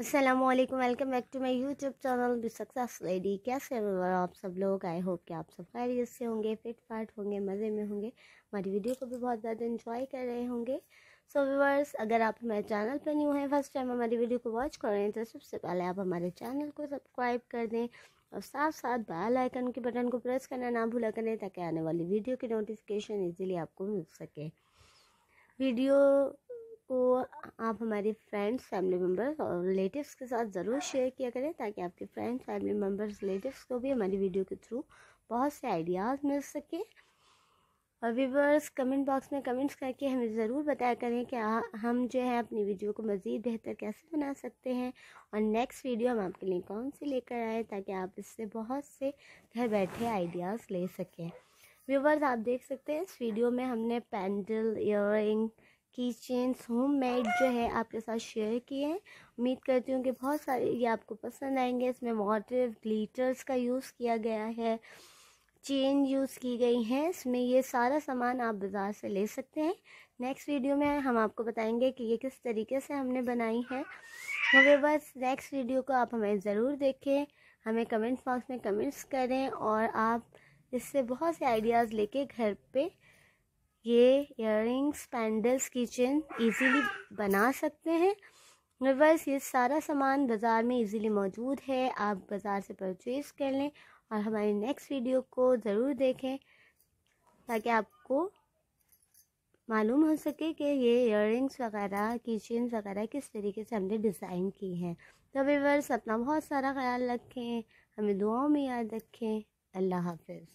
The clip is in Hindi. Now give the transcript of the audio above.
Aslam welcome back to my YouTube channel be success lady कैसे आप सब लोग आई होप कि आप सब खैरियत से होंगे फिट फाट होंगे मज़े में होंगे हमारी वीडियो को भी बहुत ज़्यादा इन्जॉय कर रहे होंगे सो so, व्यूवर्स अगर आप हमारे चैनल पर न्यू हैं फर्स्ट टाइम हमारी वीडियो को वॉच कर रहे हैं तो सबसे पहले आप हमारे चैनल को सब्सक्राइब कर दें और साथ साथ बेल आइकन के बटन को प्रेस करना ना भूला करें ताकि आने वाली वीडियो की नोटिफिकेशन ईजिली आपको मिल सके वीडियो को आप हमारे फ्रेंड्स फैमिली मेम्बर्स और रिलेटिव्स के साथ ज़रूर शेयर किया करें ताकि आपके फ्रेंड्स फैमिली मेम्बर्स रिलेटिव्स को भी हमारी वीडियो के थ्रू बहुत से आइडियाज़ मिल सके और व्यूवर्स कमेंट बॉक्स में कमेंट्स करके हमें ज़रूर बताया करें कि हम जो है अपनी वीडियो को मज़ीद बेहतर कैसे बना सकते हैं और नेक्स्ट वीडियो हम आपके लिए कौन सी लेकर आए ताकि आप इससे बहुत से घर बैठे आइडियाज़ ले सकें व्यूवर्स आप देख सकते हैं इस वीडियो में हमने पेंडल ईयर की चेंस होम मेड जो है आपके साथ शेयर किए हैं उम्मीद करती हूँ कि बहुत सारे ये आपको पसंद आएंगे इसमें वाटर ग्लीटर्स का यूज़ किया गया है चेन यूज़ की गई है इसमें ये सारा सामान आप बाज़ार से ले सकते हैं नेक्स्ट वीडियो में हम आपको बताएंगे कि ये किस तरीके से हमने बनाई है हमें बस नेक्स्ट वीडियो को आप हमें ज़रूर देखें हमें कमेंट बॉक्स में कमेंट्स करें और आप इससे बहुत से आइडियाज़ लेके घर पे ये इयरिंग्स पैंडल्स किचन इजीली बना सकते हैं रिवर्स ये सारा सामान बाज़ार में इजीली मौजूद है आप बाज़ार से परचेज़ कर लें और हमारी नेक्स्ट वीडियो को ज़रूर देखें ताकि आपको मालूम हो सके कि ये इयरिंग्स वगैरह किचन वगैरह किस तरीके से हमने डिज़ाइन की हैं तो व्यूवर्स अपना बहुत सारा ख्याल रखें हमें दुआओं में याद रखें अल्लाह हाफिज़